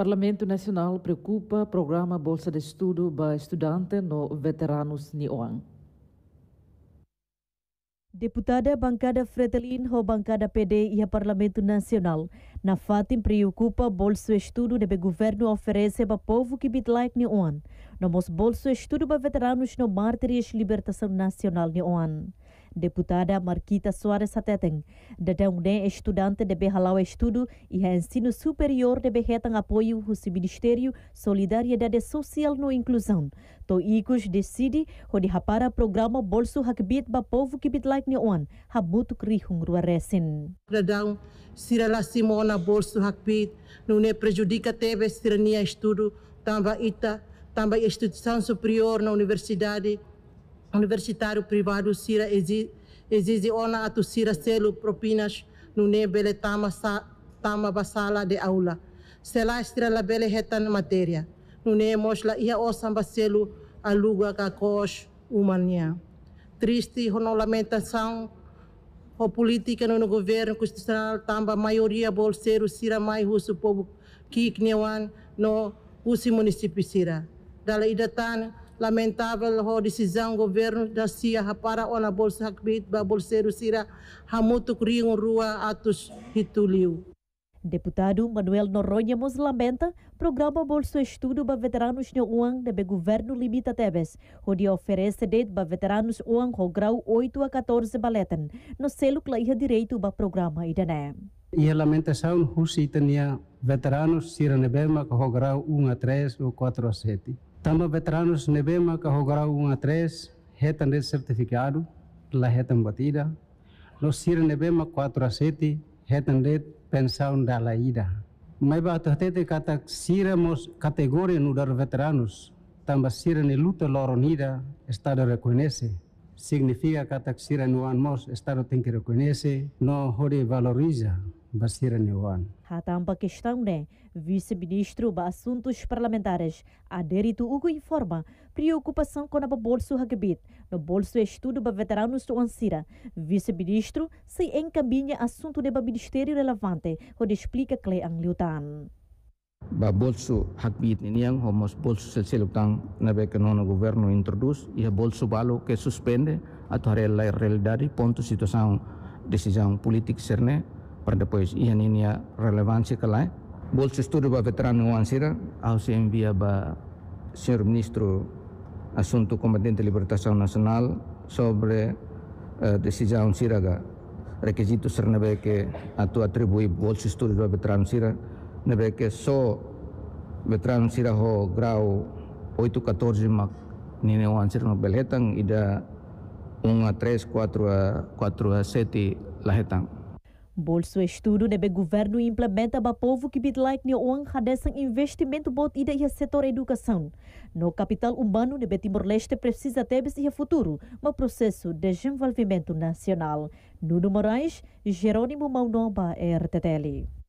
Parlamento Nacional preocupa programa Bolsa de Estudo para estudante no Veteranos Nioang. Deputada bancada Fretelin ho bancada PD e a Parlamento Nacional. Na fatim preocupa bolso estudo de governo oferece para povo que bit like ni on. bolsa de estudo para veteranos no mártires libertação nacional ni on. Deputada Marquita Soares Sateteng, Dadangden é estudante de Behalau Estudo e é ensino superior de Berretan apoio do Ministério Solidariedade Social no Inclusão. To Icos decide onde rapara programa Bolso Hakbit ba povo que bitlike ni on, habut krihung ruaresin. Dadang, sirala simona Bolso Hakbit, não é prejudica teve sirania estudo, tamba ita, tamba instituição superior na universidade, universitário privado Sira exige ona atu Sira selo propinas no nebele tama sa, tama basala de aula. Sela la bele retan matéria. No ne mosla ia o samba selo aluga kakos humania. Triste ronolamentação o política no governo constitucional tamba maioria bolseiro Sira mais russo povo Kiknewan no usi município Sira. Dala idatan lamentável a decisão do governo da CIA para ona bolsa hakbit ba bolseiro sira hamutu kriung rua Atos hituliu. Deputado Manuel Noronha mos lamenta programa Bolso Estudo para veteranos de UAN de governo limita Tebes, onde oferece dedo para veteranos UAN com grau 8 a 14 baletan, no selo que lhe direito para programa Idané. E a lamentação, o veterano veteranos, sira nebema com grau 1 a 3 ou 4 a 7. Los veteranos nebema que 1 un A3, hetan de certificado, la hetan batida. Los sir nebema 4 a 7, hetan de pensar Me Pero Mai ba que kata siremos categoria en los veteranos, tamba sira ne luta ronida, estado reconoce. Significa que sira no estado tiene que reconhece, no jore valoriza. Bashir Newan. Hatam Paquistão, né? Vice-ministro para Assuntos Parlamentares, Aderito Hugo informa preocupação com a bolso hagbit, no bolso é estudo para veteranos do Ansira. Vice-ministro se encaminha assunto de ministério relevante, onde explica que ang liutan. Ba bolso hagbit niyang homos bolso silsilutang na o governo introduz e bolso balo que suspende at realidade ponto situação decisão política né. Pada depois e a ya, relevansi relevância que lá bolsa estudo para veterano nuancira se envia para senhor ministro assunto eh, competente libertação nacional sobre uh, eh, decisão siraga requisito ser nebe que a tu atribui bolsa estudo para veterano sira nebe que só sira ho grau 814 mak nine wansir no belhetang ida unga 3 4 4 seti lahetang Bolso estudo nebe governo implementa ba povo que bitlike ne oang hadesang investimento bot ida ia setor educação. No capital urbano nebe Timor-Leste precisa tebes ia futuro, ma processo de desenvolvimento nacional. Nuno Moraes, Jerônimo Maunomba, RTTL.